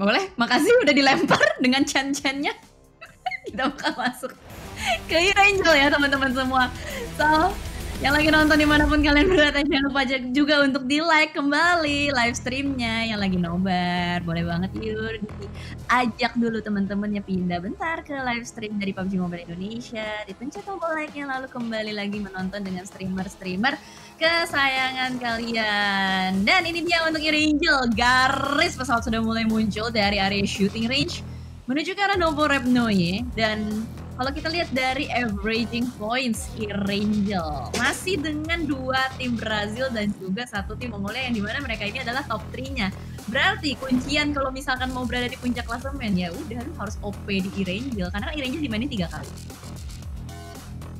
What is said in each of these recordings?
Boleh, makasih udah dilempar dengan chan-channya. Kita bakal masuk ke Angel ya teman-teman semua. So, yang lagi nonton dimanapun kalian berada jangan lupa juga untuk di like kembali live streamnya yang lagi nobar boleh banget yur ajak dulu temen-temennya pindah bentar ke live stream dari PUBG Mobile Indonesia dipencet tombol like nya lalu kembali lagi menonton dengan streamer-streamer kesayangan kalian dan ini dia untuk Angel garis pesawat sudah mulai muncul dari area shooting range menuju ke arah Novo Repnoye dan kalau kita lihat dari averaging points, Irangel masih dengan dua tim Brazil dan juga satu tim Mongolia yang dimana mereka ini adalah top 3-nya. Berarti kuncian kalau misalkan mau berada di puncak klasemen ya udah harus OP di Irangel karena kan Irangel dimainin tiga kali.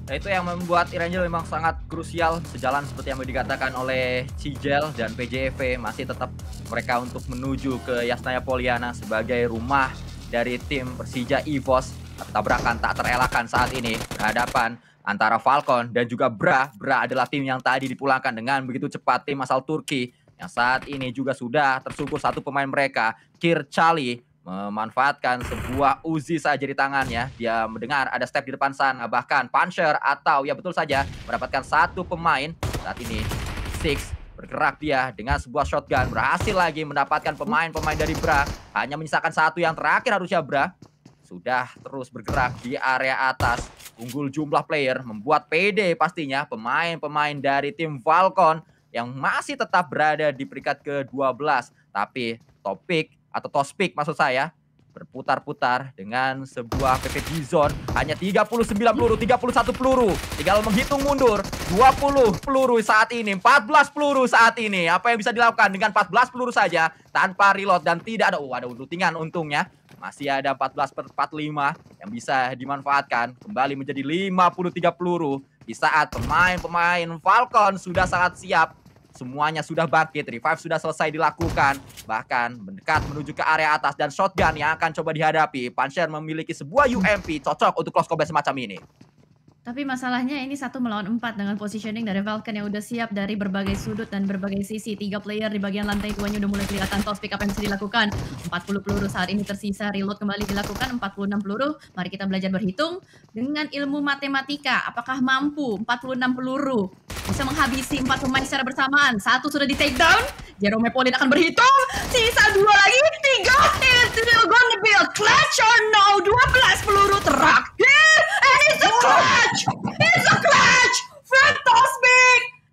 Nah, itu yang membuat Irangel memang sangat krusial sejalan seperti yang dikatakan oleh Cijel dan PJV masih tetap mereka untuk menuju ke Yasnaya Poliana sebagai rumah dari tim Persija Evos tabrakan tak terelakkan saat ini berhadapan antara Falcon dan juga Bra. Bra adalah tim yang tadi dipulangkan dengan begitu cepat tim asal Turki yang saat ini juga sudah tersungkur satu pemain mereka, Kirchali memanfaatkan sebuah uzi saja di tangannya. Dia mendengar ada step di depan sana, bahkan puncher atau ya betul saja mendapatkan satu pemain saat ini. Six bergerak dia dengan sebuah shotgun berhasil lagi mendapatkan pemain-pemain dari Bra. Hanya menyisakan satu yang terakhir harusnya Bra sudah terus bergerak di area atas. Unggul jumlah player membuat PD pastinya pemain-pemain dari tim Falcon yang masih tetap berada di peringkat ke-12. Tapi topik atau topik maksud saya berputar-putar dengan sebuah PPD zone hanya 39 peluru, 31 peluru tinggal menghitung mundur 20 peluru saat ini, 14 peluru saat ini apa yang bisa dilakukan dengan 14 peluru saja tanpa reload dan tidak ada, oh ada untungan untungnya masih ada 14 per 45 yang bisa dimanfaatkan kembali menjadi 53 peluru di saat pemain-pemain Falcon sudah sangat siap semuanya sudah bangkit, revive sudah selesai dilakukan, bahkan mendekat menuju ke area atas dan shotgun yang akan coba dihadapi. Pancher memiliki sebuah UMP cocok untuk close combat semacam ini. Tapi masalahnya ini satu melawan empat dengan positioning dari Falcon yang udah siap dari berbagai sudut dan berbagai sisi. Tiga player di bagian lantai duanya udah mulai kelihatan toss pick up yang bisa dilakukan. 40 peluru saat ini tersisa, reload kembali dilakukan 46 peluru. Mari kita belajar berhitung dengan ilmu matematika. Apakah mampu 46 peluru bisa menghabisi empat pemain secara bersamaan? Satu sudah di take down, Jerome Pauline akan berhitung. Sisa dua lagi, tiga. It's still gonna be a clutch or no? 12 peluru terakhir It's a clutch! It's a clutch! Fred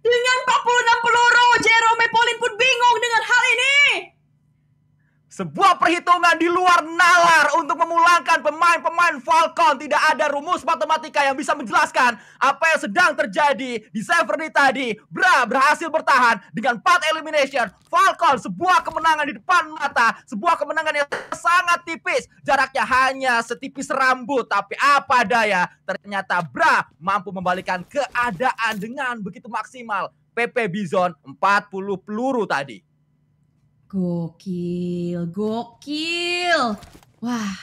Dengan 46 peluru, Jerome Pauline pun bingung dengan hal ini! Sebuah perhitungan di luar nalar untuk memulangkan pemain-pemain Falcon. Tidak ada rumus matematika yang bisa menjelaskan apa yang sedang terjadi di Severny tadi. Bra berhasil bertahan dengan 4 elimination. Falcon sebuah kemenangan di depan mata. Sebuah kemenangan yang sangat tipis. Jaraknya hanya setipis rambut. Tapi apa daya. Ternyata Bra mampu membalikan keadaan dengan begitu maksimal. PP Bizon 40 peluru tadi. Gokil, gokil. Wah,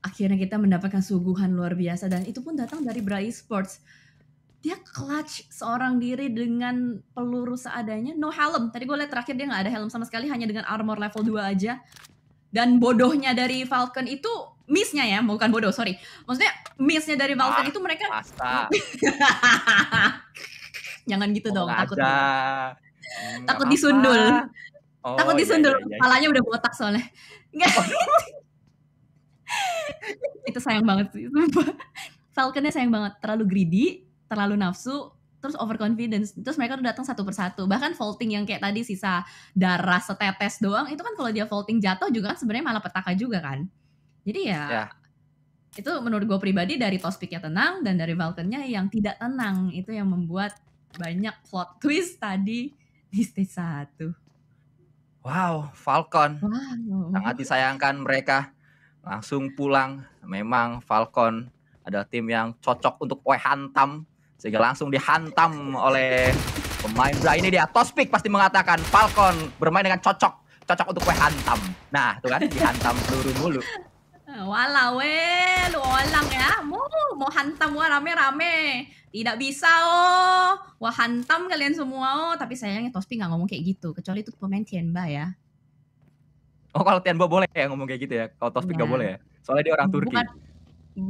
akhirnya kita mendapatkan suguhan luar biasa dan itu pun datang dari Brai Sports. Dia clutch seorang diri dengan peluru seadanya, no helm. Tadi gue liat terakhir dia gak ada helm sama sekali, hanya dengan armor level 2 aja. Dan bodohnya dari Falcon itu missnya ya, bukan bodoh, sorry. Maksudnya missnya dari Falcon ah, itu mereka. Jangan gitu dong, takut. Hmm, takut disundul. Oh, Takut disundul, iya, iya, iya. kepalanya udah botak soalnya. Enggak. Oh. itu sayang banget sih, sumpah. Falconnya sayang banget, terlalu greedy, terlalu nafsu, terus overconfidence. Terus mereka udah datang satu persatu. Bahkan vaulting yang kayak tadi sisa darah setetes doang, itu kan kalau dia vaulting jatuh juga kan sebenarnya malah petaka juga kan. Jadi ya, yeah. itu menurut gue pribadi dari Tospiknya tenang dan dari Falconnya yang tidak tenang itu yang membuat banyak plot twist tadi di stage satu. Wow, Falcon. Wow. Sangat disayangkan mereka langsung pulang. Memang Falcon adalah tim yang cocok untuk poe hantam sehingga langsung dihantam oleh pemain Bra ini dia. Tospik pasti mengatakan Falcon bermain dengan cocok, cocok untuk poe hantam. Nah, itu kan dihantam seluruh mulu. Eh, walau eh, lu orang ya. Mau mau hantam wah rame-rame. Tidak bisa oh. Wah hantam kalian semua oh. Tapi sayangnya Tospi nggak ngomong kayak gitu. Kecuali itu pemain Tianba ya. Oh kalau Tianba boleh ya ngomong kayak gitu ya? Kalau Tospi nggak iya. boleh ya? Soalnya dia orang Turki. Bukan,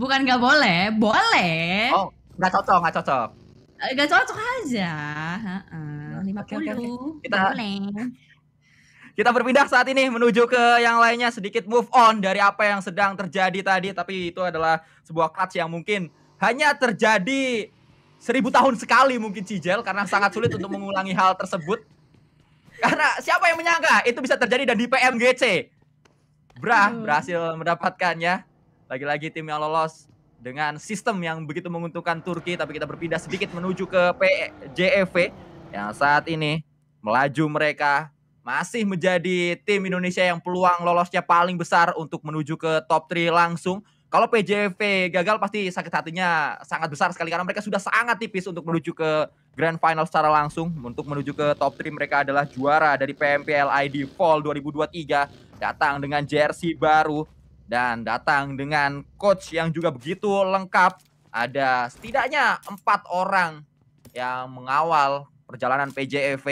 bukan nggak boleh, boleh. Oh gak cocok, gak cocok. Eh, gak cocok aja. Nah, lima puluh. Okay, Kita boleh. Kita berpindah saat ini menuju ke yang lainnya sedikit move on dari apa yang sedang terjadi tadi tapi itu adalah sebuah clutch yang mungkin hanya terjadi seribu tahun sekali mungkin Cijel karena sangat sulit untuk mengulangi hal tersebut. Karena siapa yang menyangka itu bisa terjadi dan di PMGC. Brah berhasil mendapatkannya. Lagi-lagi tim yang lolos dengan sistem yang begitu menguntungkan Turki tapi kita berpindah sedikit menuju ke PJEV yang saat ini melaju mereka masih menjadi tim Indonesia yang peluang lolosnya paling besar untuk menuju ke top 3 langsung. Kalau PJV gagal pasti sakit hatinya sangat besar sekali karena mereka sudah sangat tipis untuk menuju ke grand final secara langsung. Untuk menuju ke top 3 mereka adalah juara dari PMPL ID Fall 2023 datang dengan jersey baru dan datang dengan coach yang juga begitu lengkap. Ada setidaknya empat orang yang mengawal perjalanan PJV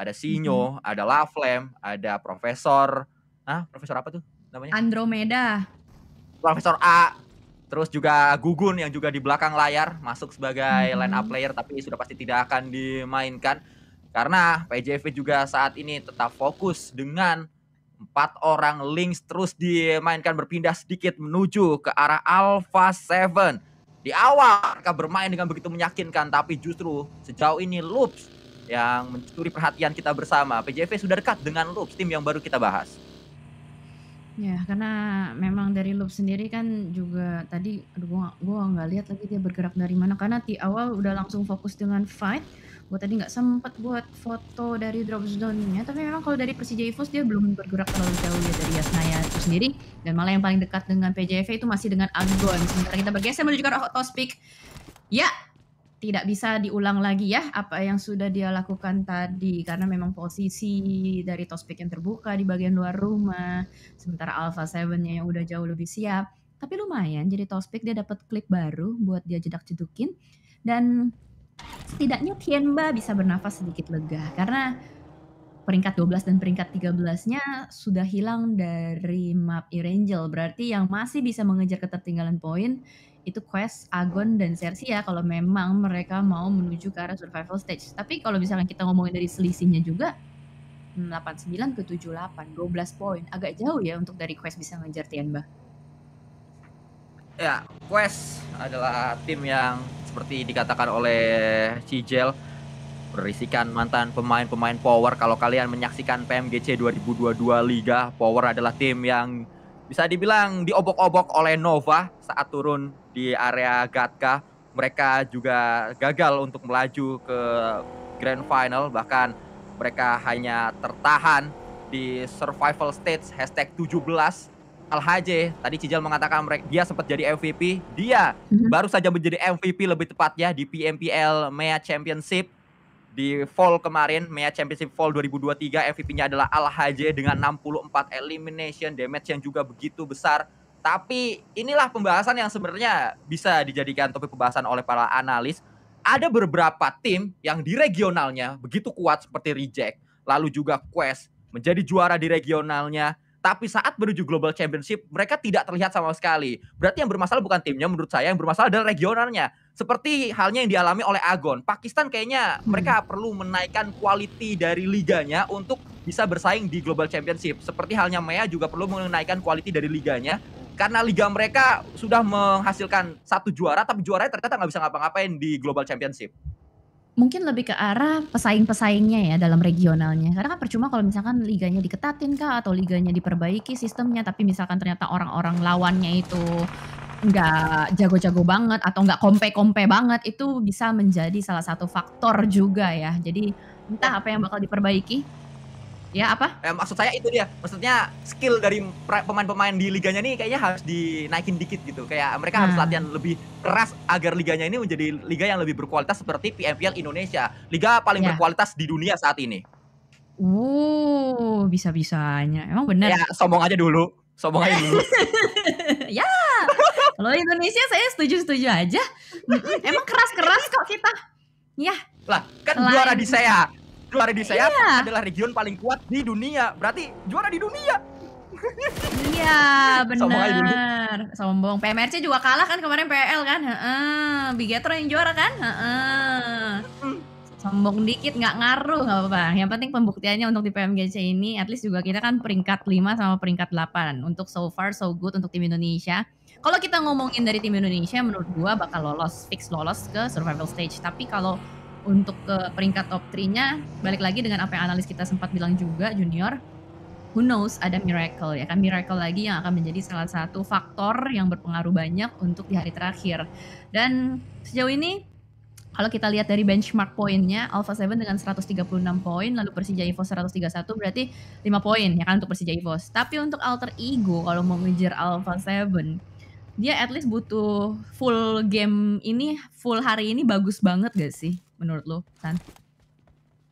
ada Sinyo, hmm. ada Laflem, ada Profesor, ah Profesor apa tuh namanya? Andromeda. Profesor A, terus juga Gugun yang juga di belakang layar masuk sebagai hmm. line up player tapi sudah pasti tidak akan dimainkan karena PJV juga saat ini tetap fokus dengan empat orang links terus dimainkan berpindah sedikit menuju ke arah Alpha 7. Di awal mereka bermain dengan begitu meyakinkan tapi justru sejauh ini Loops yang mencuri perhatian kita bersama. PJV sudah dekat dengan Loops, tim yang baru kita bahas. Ya, karena memang dari Loops sendiri kan juga tadi, aduh gua, gua nggak lihat lagi dia bergerak dari mana. Karena di awal udah langsung fokus dengan fight. Gue tadi nggak sempat buat foto dari drop zone-nya. Tapi memang kalau dari Persija Evos dia belum bergerak terlalu jauh ya dari Yasnaya itu sendiri. Dan malah yang paling dekat dengan PJV itu masih dengan Agon. Sementara kita bergeser menuju ke Speak. Ya, tidak bisa diulang lagi ya apa yang sudah dia lakukan tadi karena memang posisi dari Tospik yang terbuka di bagian luar rumah sementara Alpha 7-nya yang udah jauh lebih siap tapi lumayan jadi Tospik dia dapat klip baru buat dia jedak-jedukin dan setidaknya Tianba bisa bernafas sedikit lega karena peringkat 12 dan peringkat 13-nya sudah hilang dari map Erangel berarti yang masih bisa mengejar ketertinggalan poin itu Quest, Agon dan Cersei ya kalau memang mereka mau menuju ke arah survival stage. Tapi kalau misalnya kita ngomongin dari selisihnya juga 89 hmm, ke 78, 12 poin. Agak jauh ya untuk dari Quest bisa ngejar mbah Ya, Quest adalah tim yang seperti dikatakan oleh Cijel berisikan mantan pemain-pemain Power. Kalau kalian menyaksikan PMGC 2022 Liga, Power adalah tim yang bisa dibilang diobok-obok oleh Nova saat turun di area Gatka. Mereka juga gagal untuk melaju ke Grand Final, bahkan mereka hanya tertahan di survival stage hashtag 17 Haji tadi Cijal mengatakan mereka dia sempat jadi MVP dia mhm. baru saja menjadi MVP lebih tepatnya di PMPL Mea Championship di fall kemarin Mea Championship Fall 2023 MVP-nya adalah Al Haji dengan 64 elimination damage yang juga begitu besar. Tapi inilah pembahasan yang sebenarnya bisa dijadikan topik pembahasan oleh para analis. Ada beberapa tim yang di regionalnya begitu kuat seperti Reject, lalu juga Quest menjadi juara di regionalnya tapi saat menuju Global Championship, mereka tidak terlihat sama sekali. Berarti yang bermasalah bukan timnya menurut saya, yang bermasalah adalah regionalnya. Seperti halnya yang dialami oleh Agon. Pakistan kayaknya mereka hmm. perlu menaikkan quality dari liganya untuk bisa bersaing di Global Championship. Seperti halnya Maya juga perlu menaikkan quality dari liganya karena liga mereka sudah menghasilkan satu juara tapi juaranya ternyata nggak bisa ngapa-ngapain di Global Championship mungkin lebih ke arah pesaing-pesaingnya ya dalam regionalnya. Karena kan percuma kalau misalkan liganya diketatin kah atau liganya diperbaiki sistemnya tapi misalkan ternyata orang-orang lawannya itu nggak jago-jago banget atau nggak kompe-kompe banget itu bisa menjadi salah satu faktor juga ya. Jadi entah apa yang bakal diperbaiki Ya apa? Eh, maksud saya itu dia. Maksudnya skill dari pemain-pemain di liganya ini kayaknya harus dinaikin dikit gitu. Kayak mereka hmm. harus latihan lebih keras agar liganya ini menjadi liga yang lebih berkualitas seperti PMPL Indonesia, liga paling ya. berkualitas di dunia saat ini. Uh, bisa-bisanya. Emang benar. Ya, sombong aja dulu. Sombong aja dulu. ya. Kalau Indonesia saya setuju-setuju aja. Emang keras-keras kok kita. Ya. Lah, kan Selain... juara di saya e juara di Seat yeah. adalah region paling kuat di dunia. Berarti juara di dunia. iya, benar. Sombong. PMRC juga kalah kan kemarin PL kan? Heeh. Bigetro yang juara kan? Heeh. Sombong dikit nggak ngaruh nggak apa-apa. Yang penting pembuktiannya untuk di PMGC ini at least juga kita kan peringkat 5 sama peringkat 8 untuk so far so good untuk tim Indonesia. Kalau kita ngomongin dari tim Indonesia menurut gua bakal lolos, fix lolos ke survival stage. Tapi kalau untuk ke peringkat top 3-nya balik lagi dengan apa yang analis kita sempat bilang juga junior who knows ada miracle ya kan miracle lagi yang akan menjadi salah satu faktor yang berpengaruh banyak untuk di hari terakhir dan sejauh ini kalau kita lihat dari benchmark poinnya Alpha 7 dengan 136 poin lalu Persija Evo 131 berarti 5 poin ya kan untuk Persija Evo tapi untuk Alter Ego kalau mau ngejar Alpha 7 dia at least butuh full game ini full hari ini bagus banget gak sih menurut lo Tan?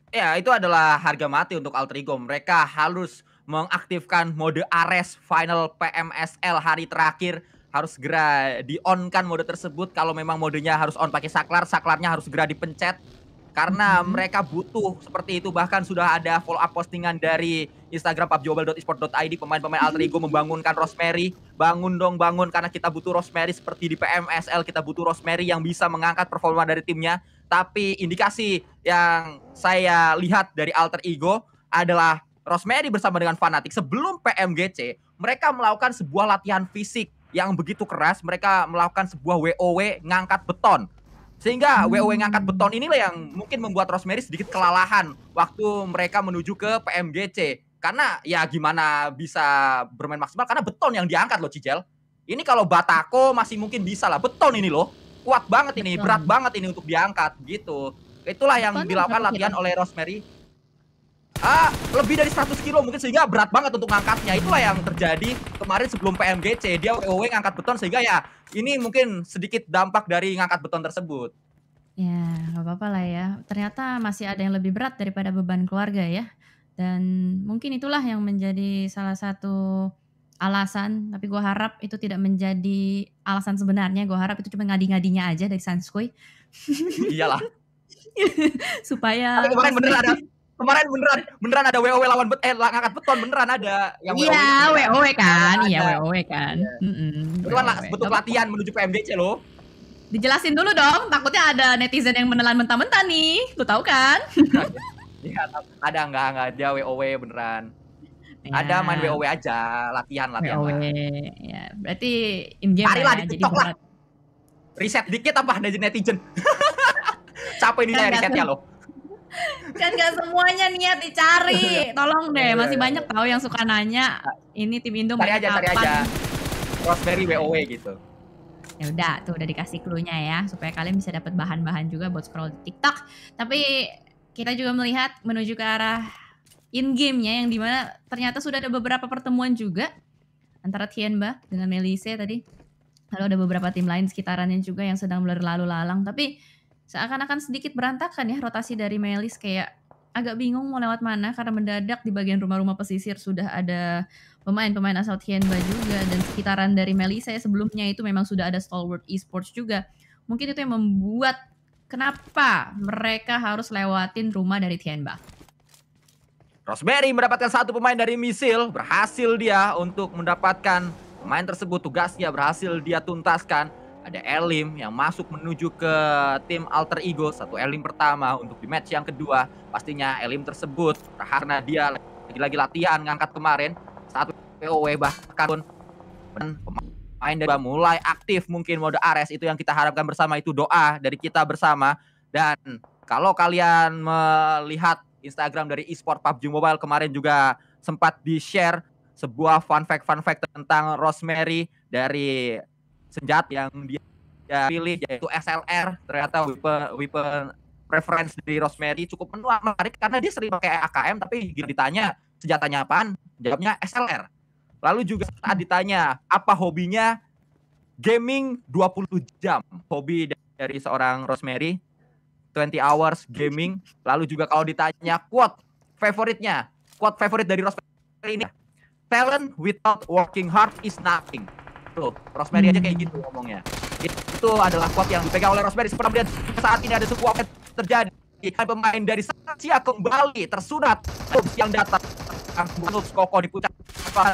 Ya itu adalah harga mati untuk Altrigo. Mereka harus mengaktifkan mode Ares final PMSL hari terakhir harus segera di on kan mode tersebut kalau memang modenya harus on pakai saklar saklarnya harus segera dipencet karena mhm. mereka butuh seperti itu bahkan sudah ada follow up postingan dari Instagram pubjobel.esport.id pemain-pemain alter ego membangunkan Rosemary bangun dong bangun karena kita butuh Rosemary seperti di PMSL kita butuh Rosemary yang bisa mengangkat performa dari timnya tapi indikasi yang saya lihat dari alter ego adalah Rosemary bersama dengan Fanatik sebelum PMGC mereka melakukan sebuah latihan fisik yang begitu keras mereka melakukan sebuah WOW ngangkat beton sehingga WoW ngangkat beton inilah yang mungkin membuat Rosemary sedikit kelalahan waktu mereka menuju ke PMGC. Karena ya gimana bisa bermain maksimal karena beton yang diangkat loh Cijel. Ini kalau Batako masih mungkin bisa lah. Beton ini loh. Kuat banget ini, beton. berat banget ini untuk diangkat gitu. Itulah yang beton dilakukan latihan oleh Rosemary. Ah, lebih dari 100 kilo mungkin sehingga berat banget untuk ngangkatnya. Itulah yang terjadi kemarin sebelum PMGC. Dia WoW ngangkat beton sehingga ya ini mungkin sedikit dampak dari ngangkat beton tersebut. Ya, gak apa-apa lah ya. Ternyata masih ada yang lebih berat daripada beban keluarga ya. Dan mungkin itulah yang menjadi salah satu alasan. Tapi gue harap itu tidak menjadi alasan sebenarnya. Gue harap itu cuma ngadi-ngadinya aja dari Sanskui. Iyalah. Supaya... Tapi bener ada kemarin beneran beneran ada WoW lawan bet eh ngangkat beton beneran ada yang Iya, WoW kan, iya, kan. Iya, WoW kan. Itu kan butuh latihan menuju PMDC loh. Dijelasin dulu dong, takutnya ada netizen yang menelan mentah-mentah nih. Lu tahu kan? Iya, ada nggak nggak? ada WoW beneran. Ya. Ada main WoW aja, latihan latihan. WoW. Iya, Ya, berarti in game Carilah ya, di TikTok lah. Riset dikit apa netizen. Capek nih saya risetnya loh kan gak semuanya niat dicari. Iya. Tolong deh, iya, iya, masih banyak tahu yang suka nanya ini tim Indo cari aja, Cari aja. Raspberry WoW gitu. Ya udah, tuh udah dikasih clue-nya ya supaya kalian bisa dapat bahan-bahan juga buat scroll di TikTok. Tapi kita juga melihat menuju ke arah in gamenya yang dimana ternyata sudah ada beberapa pertemuan juga antara Tienba dengan Melise tadi. Lalu ada beberapa tim lain sekitarannya juga yang sedang berlalu lalang. Tapi seakan-akan sedikit berantakan ya rotasi dari Melis kayak agak bingung mau lewat mana karena mendadak di bagian rumah-rumah pesisir sudah ada pemain-pemain asal Tianba juga dan sekitaran dari Melis saya sebelumnya itu memang sudah ada stalwart esports juga. Mungkin itu yang membuat kenapa mereka harus lewatin rumah dari Tianba. Rosemary mendapatkan satu pemain dari misil, berhasil dia untuk mendapatkan pemain tersebut tugasnya berhasil dia tuntaskan ada Elim yang masuk menuju ke tim alter ego satu Elim pertama untuk di match yang kedua pastinya Elim tersebut karena dia lagi-lagi latihan ngangkat kemarin satu POW bahkan pun pemain dari mulai aktif mungkin mode Ares itu yang kita harapkan bersama itu doa dari kita bersama dan kalau kalian melihat Instagram dari eSport PUBG Mobile kemarin juga sempat di-share sebuah fun fact fun fact tentang Rosemary dari senjata yang dia dia pilih yaitu SLR ternyata weapon, weapon preference dari Rosemary cukup menarik karena dia sering pakai AKM tapi ditanya senjatanya apaan jawabnya SLR lalu juga saat ditanya apa hobinya gaming 20 jam hobi dari seorang Rosemary 20 hours gaming lalu juga kalau ditanya quote favoritnya quote favorit dari Rosemary ini talent without working hard is nothing tuh. Rosemary aja kayak gitu ngomongnya. Itu adalah quote yang dipegang oleh Rosemary. Seperti saat ini ada sebuah event terjadi. Pemain dari Satsia kembali tersunat yang datang Bukan Koko di puncak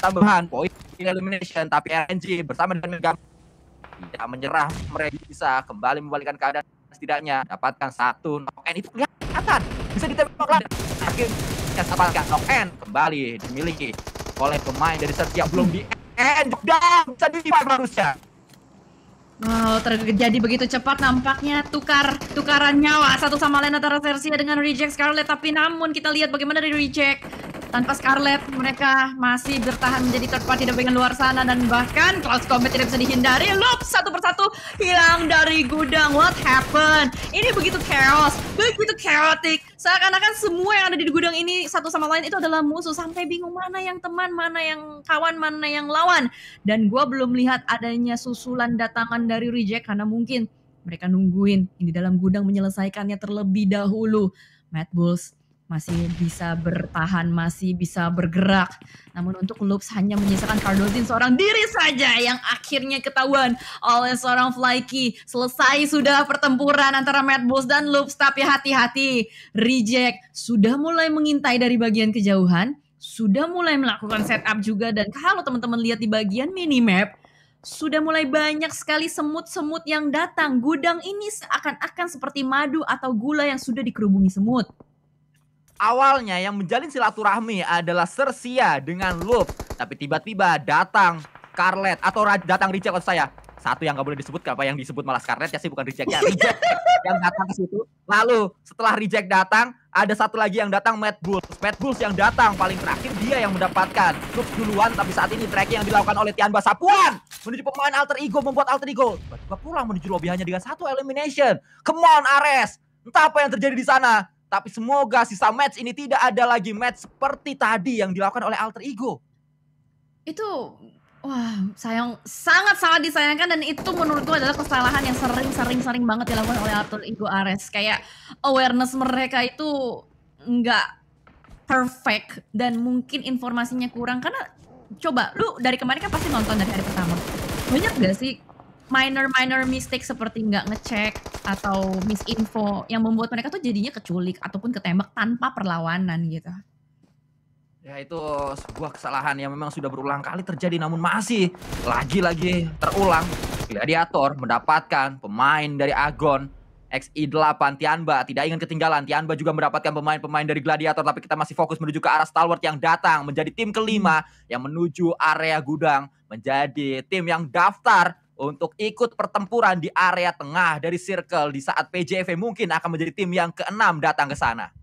tambahan poin elimination tapi RNG bersama dengan Megam tidak menyerah mereka bisa kembali membalikan keadaan setidaknya dapatkan satu knock and itu kelihatan bisa ditembak lagi akhirnya dapatkan knock and kembali dimiliki oleh pemain dari Sertia belum di Eh, bisa down di manusia Wow, eh, terjadi begitu cepat nampaknya tukar tukaran nyawa satu sama lain antara Sersia dengan Reject Scarlet. Tapi namun kita lihat bagaimana dari Reject tanpa Scarlet mereka masih bertahan menjadi third party dengan luar sana dan bahkan Cloud Combat tidak bisa dihindari. Loop satu persatu hilang dari gudang. What happened? Ini begitu chaos, begitu chaotic. Seakan-akan semua yang ada di gudang ini satu sama lain itu adalah musuh sampai bingung mana yang teman, mana yang kawan, mana yang lawan. Dan gue belum lihat adanya susulan datangan dari reject karena mungkin mereka nungguin yang di dalam gudang menyelesaikannya terlebih dahulu. Mad Bulls masih bisa bertahan, masih bisa bergerak. Namun untuk Loops hanya menyisakan Cardozin seorang diri saja yang akhirnya ketahuan oleh seorang Flyky. Selesai sudah pertempuran antara Mad Bulls dan Loops, tapi hati-hati. Reject sudah mulai mengintai dari bagian kejauhan, sudah mulai melakukan setup juga dan kalau teman-teman lihat di bagian minimap, sudah mulai banyak sekali semut-semut yang datang. Gudang ini seakan-akan seperti madu atau gula yang sudah dikerubungi semut. Awalnya yang menjalin silaturahmi adalah Sersia dengan Loop. Tapi tiba-tiba datang Scarlett atau datang Richard saya satu yang nggak boleh disebut apa yang disebut malah Scarlett ya sih bukan reject ya reject yang datang ke situ lalu setelah reject datang ada satu lagi yang datang Mad Bulls Mad Bulls yang datang paling terakhir dia yang mendapatkan loop duluan tapi saat ini track yang dilakukan oleh Tian Basapuan menuju pemain alter ego membuat alter ego tiba-tiba pulang menuju lobby hanya dengan satu elimination come on Ares entah apa yang terjadi di sana tapi semoga sisa match ini tidak ada lagi match seperti tadi yang dilakukan oleh alter ego itu Wah, sayang sangat sangat disayangkan dan itu menurutku adalah kesalahan yang sering-sering-sering banget dilakukan oleh Arthur Igo Ares. Kayak awareness mereka itu nggak perfect dan mungkin informasinya kurang karena coba lu dari kemarin kan pasti nonton dari hari pertama. Banyak gak sih minor-minor mistake seperti nggak ngecek atau misinfo yang membuat mereka tuh jadinya keculik ataupun ketembak tanpa perlawanan gitu? Ya itu sebuah kesalahan yang memang sudah berulang kali terjadi namun masih lagi-lagi terulang. Gladiator mendapatkan pemain dari Agon XI8 Tianba tidak ingin ketinggalan. Tianba juga mendapatkan pemain-pemain dari Gladiator tapi kita masih fokus menuju ke arah Stalwart yang datang menjadi tim kelima yang menuju area gudang menjadi tim yang daftar untuk ikut pertempuran di area tengah dari circle di saat PJV mungkin akan menjadi tim yang keenam datang ke sana.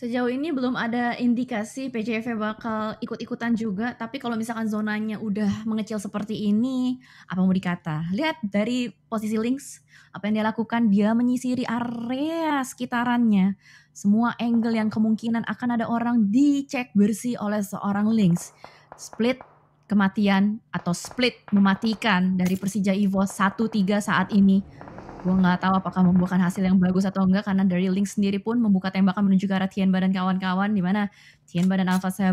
Sejauh ini belum ada indikasi PJV bakal ikut-ikutan juga, tapi kalau misalkan zonanya udah mengecil seperti ini, apa mau dikata? Lihat dari posisi links, apa yang dia lakukan, dia menyisiri area sekitarannya. Semua angle yang kemungkinan akan ada orang dicek bersih oleh seorang links. Split kematian atau split mematikan dari Persija Evo 1-3 saat ini Gue nggak tahu apakah membuahkan hasil yang bagus atau enggak karena dari Link sendiri pun membuka tembakan menuju ke arah Tianba dan kawan-kawan di mana Tianba dan Alpha 7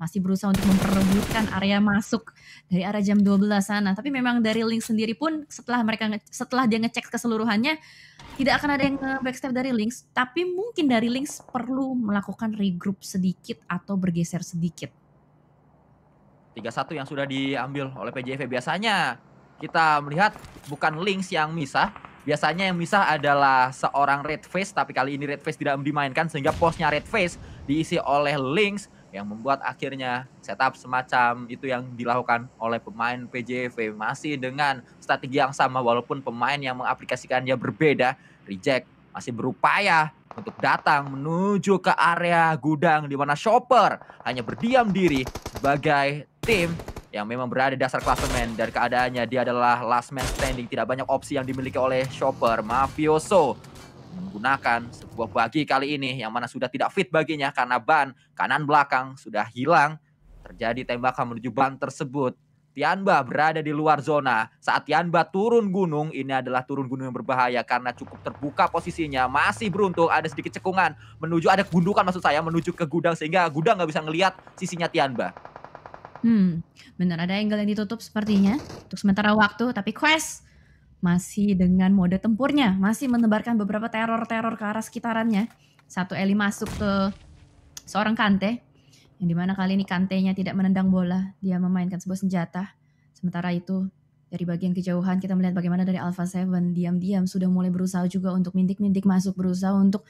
masih berusaha untuk memperebutkan area masuk dari arah jam 12 sana. Tapi memang dari Link sendiri pun setelah mereka setelah dia ngecek keseluruhannya tidak akan ada yang backstep dari Links, tapi mungkin dari Links perlu melakukan regroup sedikit atau bergeser sedikit. tiga satu yang sudah diambil oleh PJV biasanya kita melihat bukan Links yang misah, Biasanya yang misah adalah seorang red face tapi kali ini red face tidak dimainkan sehingga posnya red face diisi oleh links yang membuat akhirnya setup semacam itu yang dilakukan oleh pemain PJV masih dengan strategi yang sama walaupun pemain yang mengaplikasikannya berbeda reject masih berupaya untuk datang menuju ke area gudang di mana shopper hanya berdiam diri sebagai tim yang memang berada di dasar klasemen dan keadaannya dia adalah last man standing. Tidak banyak opsi yang dimiliki oleh shopper Mafioso menggunakan sebuah bagi kali ini yang mana sudah tidak fit baginya karena ban kanan belakang sudah hilang. Terjadi tembakan menuju ban tersebut. Tianba berada di luar zona. Saat Tianba turun gunung, ini adalah turun gunung yang berbahaya karena cukup terbuka posisinya. Masih beruntung ada sedikit cekungan menuju ada gundukan maksud saya menuju ke gudang sehingga gudang nggak bisa ngelihat sisinya Tianba. Hmm, bener ada angle yang ditutup sepertinya untuk sementara waktu, tapi Quest masih dengan mode tempurnya, masih menebarkan beberapa teror-teror ke arah sekitarannya. Satu Eli masuk ke seorang Kante, yang dimana kali ini Kantenya tidak menendang bola, dia memainkan sebuah senjata. Sementara itu, dari bagian kejauhan kita melihat bagaimana dari Alpha Seven diam-diam sudah mulai berusaha juga untuk mintik-mintik masuk, berusaha untuk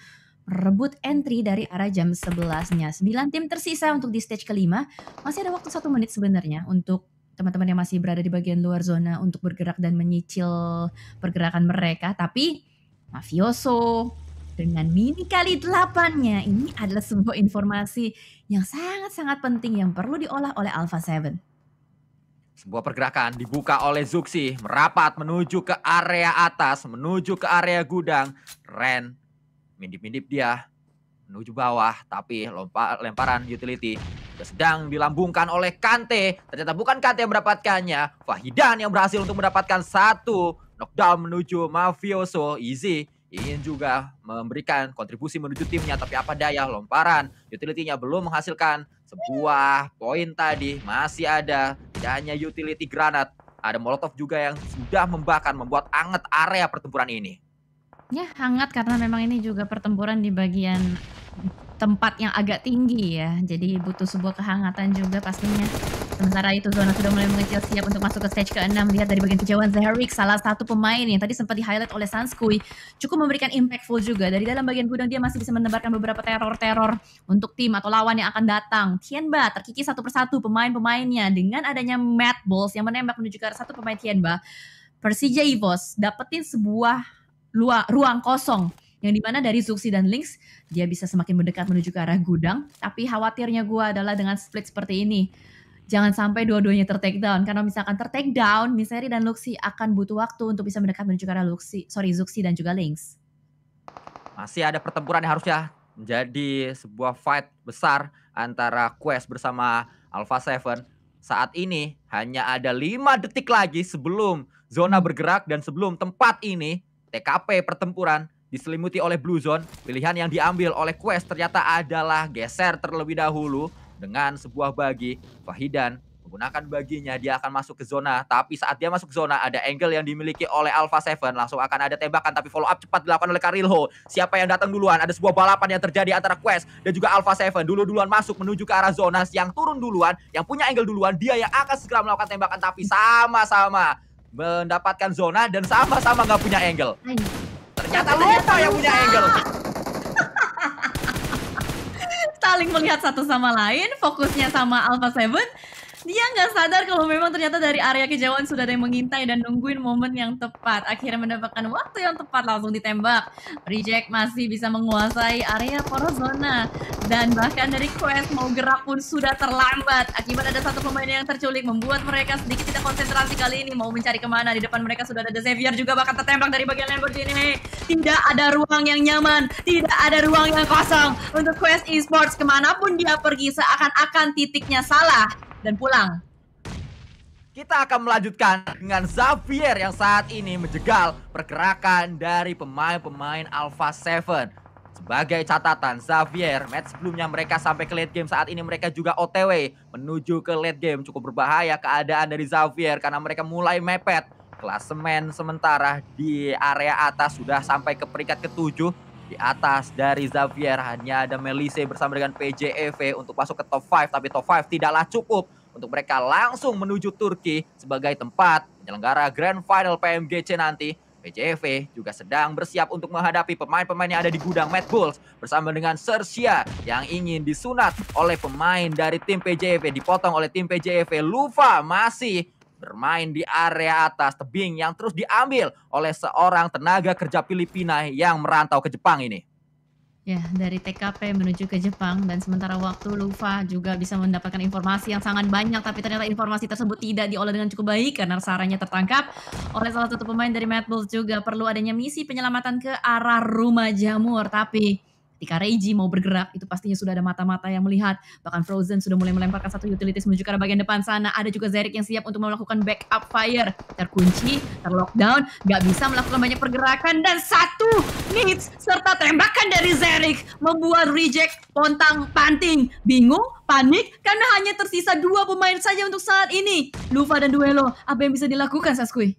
rebut entry dari arah jam 11-nya. 9 tim tersisa untuk di stage kelima. Masih ada waktu satu menit sebenarnya untuk teman-teman yang masih berada di bagian luar zona untuk bergerak dan menyicil pergerakan mereka. Tapi Mafioso dengan mini kali delapannya ini adalah sebuah informasi yang sangat-sangat penting yang perlu diolah oleh Alpha 7. Sebuah pergerakan dibuka oleh Zuxi, merapat menuju ke area atas, menuju ke area gudang. Ren mindip-mindip dia menuju bawah, tapi lompat lemparan utility sedang dilambungkan oleh Kante. Ternyata bukan Kante yang mendapatkannya, Fahidan yang berhasil untuk mendapatkan satu knockdown menuju Mafioso. Easy ingin juga memberikan kontribusi menuju timnya, tapi apa daya lomparan utility belum menghasilkan sebuah poin tadi. Masih ada tidak hanya utility granat, ada molotov juga yang sudah membakar membuat anget area pertempuran ini. Ya, hangat karena memang ini juga pertempuran di bagian tempat yang agak tinggi ya. Jadi butuh sebuah kehangatan juga pastinya. Sementara itu zona sudah mulai mengecil siap untuk masuk ke stage ke-6. Lihat dari bagian kejauhan Zerik, salah satu pemain yang tadi sempat di-highlight oleh Sanskui. Cukup memberikan impactful juga. Dari dalam bagian gudang dia masih bisa menebarkan beberapa teror-teror untuk tim atau lawan yang akan datang. Tianba terkikis satu persatu pemain-pemainnya dengan adanya Mad Balls yang menembak menuju ke satu pemain Tianba. Persija Evos dapetin sebuah luar ruang kosong yang dimana dari Zuxi dan Lynx dia bisa semakin mendekat menuju ke arah gudang. Tapi khawatirnya gue adalah dengan split seperti ini. Jangan sampai dua-duanya tertake down karena misalkan tertake down, Misery dan Luxi akan butuh waktu untuk bisa mendekat menuju ke arah Luxi, sorry Zuxi dan juga Lynx. Masih ada pertempuran yang harusnya menjadi sebuah fight besar antara Quest bersama Alpha Seven. Saat ini hanya ada lima detik lagi sebelum zona hmm. bergerak dan sebelum tempat ini TKP pertempuran diselimuti oleh Blue Zone. Pilihan yang diambil oleh Quest ternyata adalah geser terlebih dahulu dengan sebuah bagi. Fahidan menggunakan baginya, dia akan masuk ke zona. Tapi saat dia masuk zona, ada angle yang dimiliki oleh Alpha Seven. Langsung akan ada tembakan, tapi follow up cepat dilakukan oleh Karilho. Siapa yang datang duluan? Ada sebuah balapan yang terjadi antara Quest dan juga Alpha Seven. Dulu-duluan masuk menuju ke arah zona. Yang turun duluan, yang punya angle duluan, dia yang akan segera melakukan tembakan. Tapi sama-sama mendapatkan zona dan sama-sama nggak -sama punya angle. Ternyata lo yang punya angle. Saling melihat satu sama lain, fokusnya sama Alpha Seven, dia nggak sadar kalau memang ternyata dari area kejauhan sudah ada yang mengintai dan nungguin momen yang tepat. Akhirnya mendapatkan waktu yang tepat langsung ditembak. Reject masih bisa menguasai area Porozona dan bahkan dari quest mau gerak pun sudah terlambat. Akibat ada satu pemain yang terculik membuat mereka sedikit tidak konsentrasi kali ini mau mencari kemana di depan mereka sudah ada The Xavier juga bakal tertembak dari bagian Lamborghini. Tidak ada ruang yang nyaman, tidak ada ruang yang kosong untuk quest esports kemanapun dia pergi seakan-akan titiknya salah dan pulang. Kita akan melanjutkan dengan Xavier yang saat ini menjegal pergerakan dari pemain-pemain Alpha 7. Sebagai catatan, Xavier, match sebelumnya mereka sampai ke late game. Saat ini mereka juga OTW menuju ke late game. Cukup berbahaya keadaan dari Xavier karena mereka mulai mepet. Klasemen sementara di area atas sudah sampai ke peringkat ketujuh di atas dari Xavier hanya ada Melise bersama dengan PJEV untuk masuk ke top 5. Tapi top 5 tidaklah cukup untuk mereka langsung menuju Turki sebagai tempat penyelenggara Grand Final PMGC nanti. PJEV juga sedang bersiap untuk menghadapi pemain-pemain yang ada di gudang Mad Bulls bersama dengan Sersia yang ingin disunat oleh pemain dari tim PJEV dipotong oleh tim PJEV Lufa masih bermain di area atas tebing yang terus diambil oleh seorang tenaga kerja Filipina yang merantau ke Jepang ini. Ya, dari TKP menuju ke Jepang dan sementara waktu Lufa juga bisa mendapatkan informasi yang sangat banyak tapi ternyata informasi tersebut tidak diolah dengan cukup baik karena sarannya tertangkap oleh salah satu pemain dari Mad Bulls juga perlu adanya misi penyelamatan ke arah rumah jamur tapi Ketika Reiji mau bergerak, itu pastinya sudah ada mata-mata yang melihat. Bahkan Frozen sudah mulai melemparkan satu utilities menuju ke arah bagian depan sana. Ada juga Zerik yang siap untuk melakukan backup fire. Terkunci, terlockdown, gak bisa melakukan banyak pergerakan. Dan satu hits serta tembakan dari Zerik membuat reject pontang panting. Bingung, panik, karena hanya tersisa dua pemain saja untuk saat ini. Lufa dan Duelo, apa yang bisa dilakukan Saskui?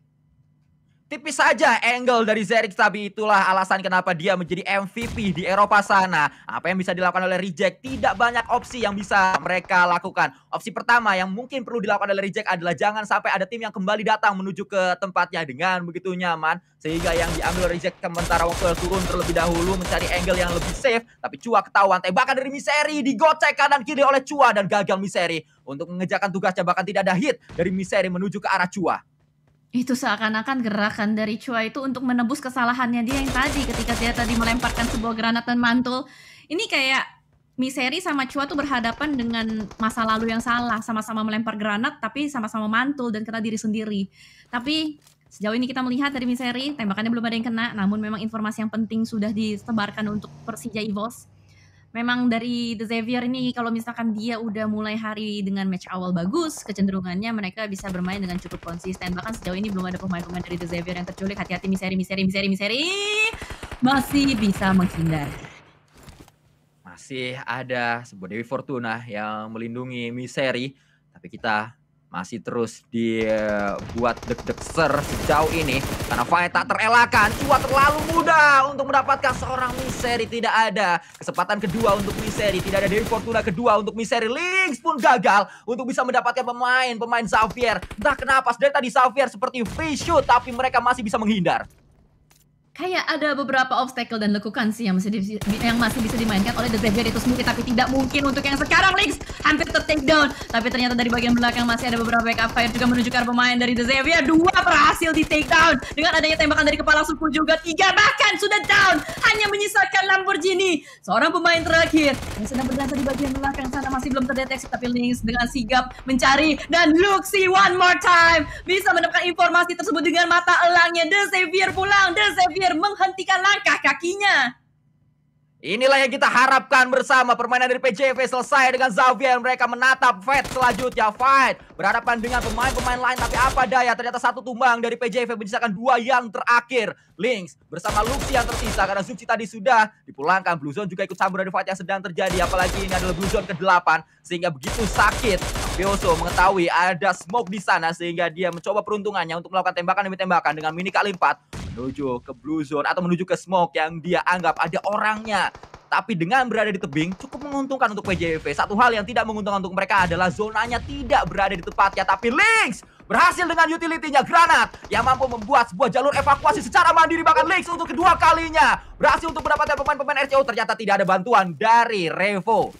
Tipis saja angle dari Zerik Sabi itulah alasan kenapa dia menjadi MVP di Eropa sana. Apa yang bisa dilakukan oleh Reject? Tidak banyak opsi yang bisa mereka lakukan. Opsi pertama yang mungkin perlu dilakukan oleh Reject adalah jangan sampai ada tim yang kembali datang menuju ke tempatnya dengan begitu nyaman. Sehingga yang diambil Reject sementara waktu turun terlebih dahulu mencari angle yang lebih safe. Tapi Cua ketahuan tembakan dari Misery digocek kanan kiri oleh Cua dan gagal Misery Untuk mengejarkan tugasnya bahkan tidak ada hit dari Misery menuju ke arah Cua. Itu seakan-akan gerakan dari Chua itu untuk menebus kesalahannya dia yang tadi ketika dia tadi melemparkan sebuah granat dan mantul. Ini kayak Miseri sama Chua tuh berhadapan dengan masa lalu yang salah, sama-sama melempar granat tapi sama-sama mantul dan kena diri sendiri. Tapi sejauh ini kita melihat dari Miseri tembakannya belum ada yang kena, namun memang informasi yang penting sudah disebarkan untuk Persija Evos memang dari The Xavier ini kalau misalkan dia udah mulai hari dengan match awal bagus, kecenderungannya mereka bisa bermain dengan cukup konsisten. Bahkan sejauh ini belum ada pemain-pemain dari The Xavier yang terculik. Hati-hati Misery, Misery, Misery, Misery Masih bisa menghindar. Masih ada sebuah Dewi Fortuna yang melindungi Misery, Tapi kita masih terus dibuat deg-deg ser sejauh ini karena fight tak terelakkan Cua terlalu mudah untuk mendapatkan seorang Miseri tidak ada kesempatan kedua untuk Miseri tidak ada Dewi Fortuna kedua untuk Miseri Links pun gagal untuk bisa mendapatkan pemain pemain Xavier entah kenapa dari tadi Xavier seperti free shoot tapi mereka masih bisa menghindar kayak ada beberapa obstacle dan lekukan sih yang masih, di, yang masih bisa dimainkan oleh The Graveyard itu sendiri tapi tidak mungkin untuk yang sekarang Lynx hampir ter down tapi ternyata dari bagian belakang masih ada beberapa backup fire juga menunjukkan pemain dari The Xavier dua berhasil di take down dengan adanya tembakan dari kepala suku juga tiga bahkan sudah down hanya menyisakan Lamborghini seorang pemain terakhir yang sedang berdansa di bagian belakang sana masih belum terdeteksi tapi Lynx dengan sigap mencari dan Luxi one more time bisa mendapatkan informasi tersebut dengan mata elangnya The Xavier pulang The Xavier Demir menghentikan langkah kakinya. Inilah yang kita harapkan bersama permainan dari PJV selesai dengan Xavier mereka menatap fight selanjutnya fight berhadapan dengan pemain-pemain lain tapi apa daya ternyata satu tumbang dari PJV menyisakan dua yang terakhir Links bersama Luxi yang tersisa karena Zuxi tadi sudah dipulangkan Blue Zone juga ikut sambung dari fight yang sedang terjadi apalagi ini adalah Blue Zone ke-8 sehingga begitu sakit Bioso mengetahui ada smoke di sana sehingga dia mencoba peruntungannya untuk melakukan tembakan demi tembakan dengan mini kali 4 menuju ke blue zone atau menuju ke smoke yang dia anggap ada orangnya. Tapi dengan berada di tebing cukup menguntungkan untuk PJV. Satu hal yang tidak menguntungkan untuk mereka adalah zonanya tidak berada di tempatnya. Tapi links berhasil dengan utility Granat yang mampu membuat sebuah jalur evakuasi secara mandiri bahkan links untuk kedua kalinya. Berhasil untuk mendapatkan pemain-pemain RCO ternyata tidak ada bantuan dari Revo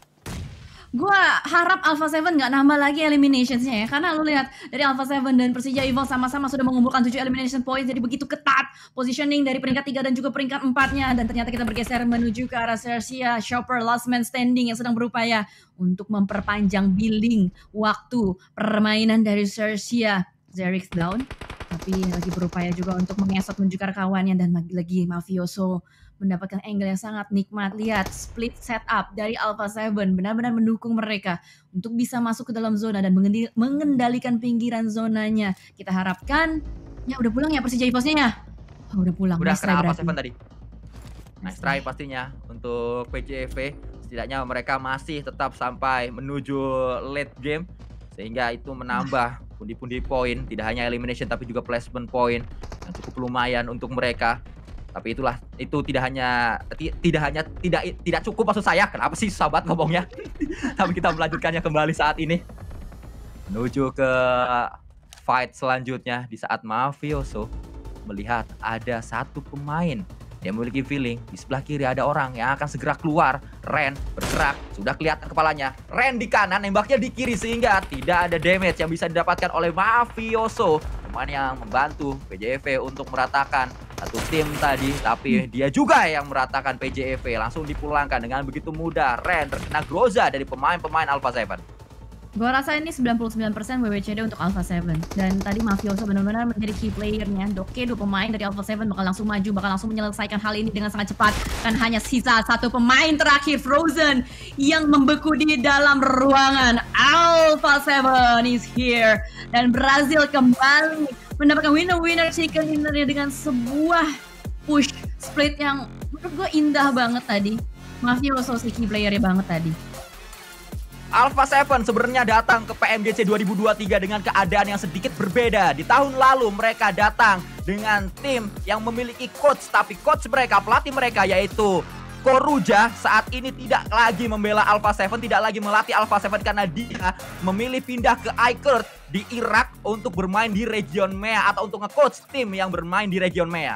gue harap Alpha Seven nggak nambah lagi eliminationsnya ya karena lu lihat dari Alpha Seven dan Persija Evil sama-sama sudah mengumpulkan tujuh elimination points jadi begitu ketat positioning dari peringkat tiga dan juga peringkat empatnya dan ternyata kita bergeser menuju ke arah Sersia Shopper Last Man Standing yang sedang berupaya untuk memperpanjang billing waktu permainan dari Sersia Zerix down tapi lagi berupaya juga untuk mengesot menuju kawannya dan lagi mafioso mendapatkan angle yang sangat nikmat. Lihat split setup dari Alpha 7 benar-benar mendukung mereka untuk bisa masuk ke dalam zona dan mengendalikan pinggiran zonanya. Kita harapkan ya udah pulang ya Persija Evosnya ya. Oh, udah pulang. Udah nice try Alpha 7 tadi. Nice try pastinya untuk PJV. Setidaknya mereka masih tetap sampai menuju late game sehingga itu menambah pundi-pundi poin tidak hanya elimination tapi juga placement poin yang cukup lumayan untuk mereka tapi itulah itu tidak hanya tidak hanya tidak tidak cukup maksud saya. Kenapa sih sahabat ngomongnya? Tapi kita melanjutkannya kembali saat ini. Menuju ke fight selanjutnya di saat mafioso melihat ada satu pemain yang memiliki feeling di sebelah kiri ada orang yang akan segera keluar. Ren bergerak, sudah kelihatan kepalanya. Ren di kanan, nembaknya di kiri sehingga tidak ada damage yang bisa didapatkan oleh Mafioso teman yang membantu PJEV untuk meratakan satu tim tadi tapi dia juga yang meratakan PJEV langsung dipulangkan dengan begitu mudah Ren terkena groza dari pemain-pemain Alpha Seven Gue rasa ini 99% WWCD untuk Alpha 7 Dan tadi Mafioso benar-benar menjadi key playernya Doke dua pemain dari Alpha 7 bakal langsung maju Bakal langsung menyelesaikan hal ini dengan sangat cepat dan hanya sisa satu pemain terakhir Frozen Yang membeku di dalam ruangan Alpha 7 is here Dan Brazil kembali mendapatkan winner-winner chicken dinner dengan sebuah push split yang menurut gue indah banget tadi Mafioso si key playernya banget tadi Alpha 7 sebenarnya datang ke PMDC 2023 dengan keadaan yang sedikit berbeda. Di tahun lalu mereka datang dengan tim yang memiliki coach, tapi coach mereka, pelatih mereka yaitu Koruja saat ini tidak lagi membela Alpha 7, tidak lagi melatih Alpha 7 karena dia memilih pindah ke iCurt di Irak untuk bermain di region MEA atau untuk nge-coach tim yang bermain di region MEA.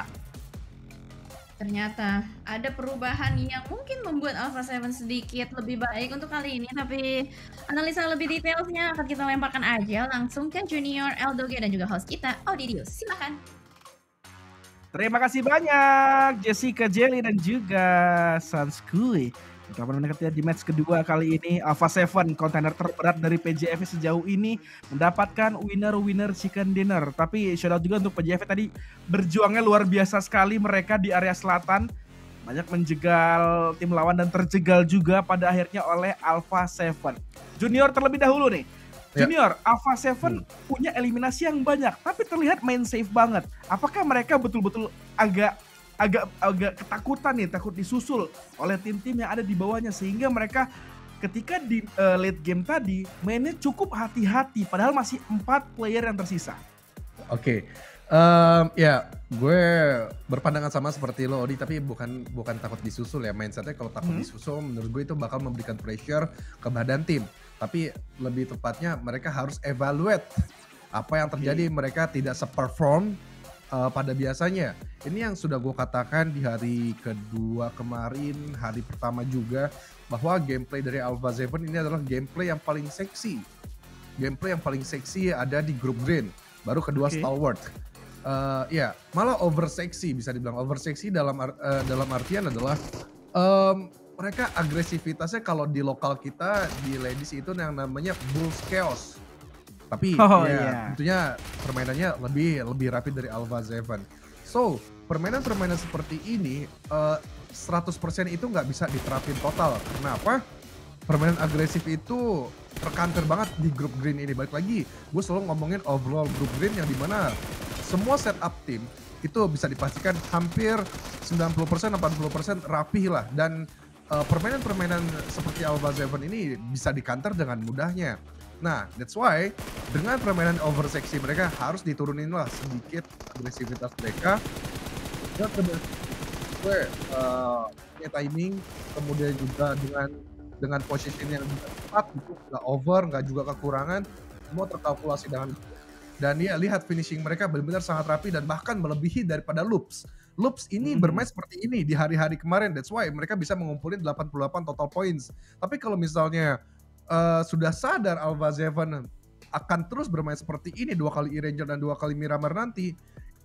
Ternyata ada perubahan yang mungkin membuat Alpha 7 sedikit lebih baik untuk kali ini, tapi analisa lebih detailnya akan kita lemparkan aja langsung ke Junior Eldoge dan juga host kita, Odidius. Silahkan. Terima kasih banyak Jessica Jelly dan juga Sanskui. Kita mendengar di match kedua kali ini Alpha Seven kontainer terberat dari PJF sejauh ini mendapatkan winner-winner chicken dinner. Tapi shout out juga untuk PJF tadi berjuangnya luar biasa sekali mereka di area selatan banyak menjegal tim lawan dan terjegal juga pada akhirnya oleh Alpha Seven. Junior terlebih dahulu nih. Ya. Junior, ya. Alpha Seven hmm. punya eliminasi yang banyak, tapi terlihat main safe banget. Apakah mereka betul-betul agak agak agak ketakutan nih, takut disusul oleh tim-tim yang ada di bawahnya sehingga mereka ketika di uh, late game tadi mainnya cukup hati-hati padahal masih empat player yang tersisa. Oke. Okay. Um, ya, gue berpandangan sama seperti lo, Odi. Tapi bukan bukan takut disusul ya mindsetnya. Kalau takut hmm. disusul, menurut gue itu bakal memberikan pressure ke badan tim. Tapi lebih tepatnya mereka harus evaluate apa yang terjadi. Okay. Iya. Mereka tidak seperform uh, pada biasanya. Ini yang sudah gue katakan di hari kedua kemarin, hari pertama juga, bahwa gameplay dari Alpha Seven ini adalah gameplay yang paling seksi. Gameplay yang paling seksi ada di grup Green, baru kedua okay. Stalwart. Uh, ya, malah over seksi bisa dibilang over seksi dalam uh, dalam artian adalah um, mereka agresivitasnya kalau di lokal kita di ladies itu yang namanya Bulls Chaos tapi oh, ya yeah. tentunya permainannya lebih lebih rapid dari Alva Seven. So, permainan-permainan seperti ini uh, eh, 100% itu nggak bisa diterapin total. Kenapa? Permainan agresif itu terkanter banget di grup green ini. Balik lagi, gue selalu ngomongin overall grup green yang dimana semua setup tim itu bisa dipastikan hampir 90% 80% rapih lah dan eh, permainan-permainan uh, seperti Alba Seven ini bisa dikanter dengan mudahnya. Nah, that's why dengan permainan over seksi mereka harus diturunin lah sedikit agresivitas mereka. Dan gue uh, timing, kemudian juga dengan dengan posisi yang tepat gitu, nggak over, nggak juga kekurangan, semua terkalkulasi dengan dan ya lihat finishing mereka benar-benar sangat rapi dan bahkan melebihi daripada loops. Loops ini hmm. bermain seperti ini di hari-hari kemarin. That's why mereka bisa mengumpulin 88 total points. Tapi kalau misalnya uh, sudah sadar Alva Zeven akan terus bermain seperti ini dua kali Iranger dan dua kali Miramar nanti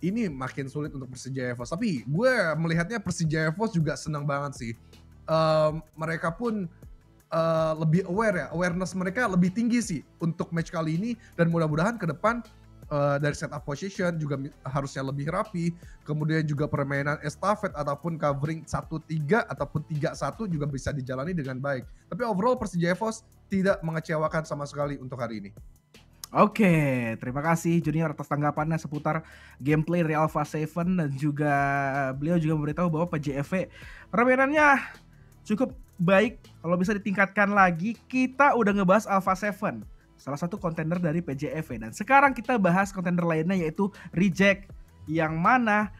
ini makin sulit untuk Persija Evos tapi gue melihatnya Persija Evos juga senang banget sih um, mereka pun uh, lebih aware ya awareness mereka lebih tinggi sih untuk match kali ini dan mudah-mudahan ke depan uh, dari setup position juga harusnya lebih rapi. Kemudian juga permainan estafet ataupun covering 1-3 ataupun 3-1 juga bisa dijalani dengan baik. Tapi overall Persija Evos tidak mengecewakan sama sekali untuk hari ini. Oke, terima kasih Junior atas tanggapannya seputar gameplay Real Alpha Seven dan juga eh, beliau juga memberitahu bahwa PJV permainannya cukup baik kalau bisa ditingkatkan lagi kita udah ngebahas Alpha Seven salah satu kontender dari PJF dan sekarang kita bahas kontender lainnya yaitu Reject yang mana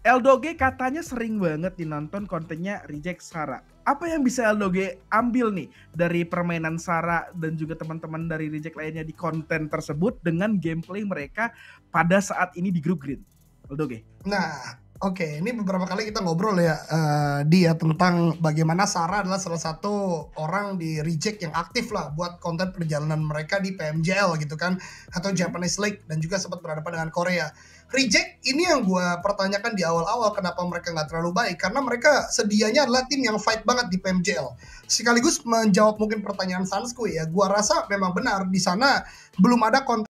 Eldoge katanya sering banget dinonton kontennya Reject Sara. Apa yang bisa Eldoge ambil nih dari permainan Sara dan juga teman-teman dari Reject lainnya di konten tersebut dengan gameplay mereka pada saat ini di grup green? Eldoge. Nah, Oke, ini beberapa kali kita ngobrol ya uh, eh, dia ya, tentang bagaimana Sarah adalah salah satu orang di reject yang aktif lah buat konten perjalanan mereka di PMJL gitu kan atau hmm. Japanese League dan juga sempat berhadapan dengan Korea. Reject ini yang gue pertanyakan di awal-awal kenapa mereka nggak terlalu baik karena mereka sedianya adalah tim yang fight banget di PMJL. Sekaligus menjawab mungkin pertanyaan Sansku ya, gue rasa memang benar di sana belum ada konten